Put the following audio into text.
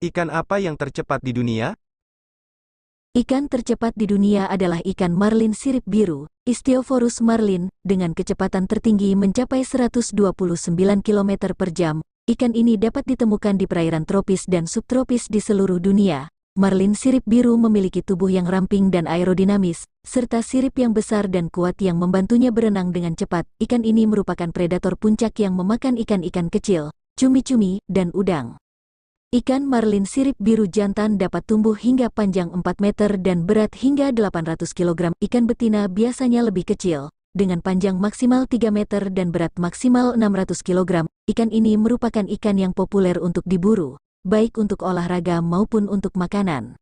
Ikan apa yang tercepat di dunia? Ikan tercepat di dunia adalah ikan marlin sirip biru, Istiophorus marlin, dengan kecepatan tertinggi mencapai 129 km per jam. Ikan ini dapat ditemukan di perairan tropis dan subtropis di seluruh dunia. Marlin sirip biru memiliki tubuh yang ramping dan aerodinamis, serta sirip yang besar dan kuat yang membantunya berenang dengan cepat. Ikan ini merupakan predator puncak yang memakan ikan-ikan kecil, cumi-cumi, dan udang. Ikan marlin sirip biru jantan dapat tumbuh hingga panjang 4 meter dan berat hingga 800 kg. Ikan betina biasanya lebih kecil, dengan panjang maksimal 3 meter dan berat maksimal 600 kg. Ikan ini merupakan ikan yang populer untuk diburu, baik untuk olahraga maupun untuk makanan.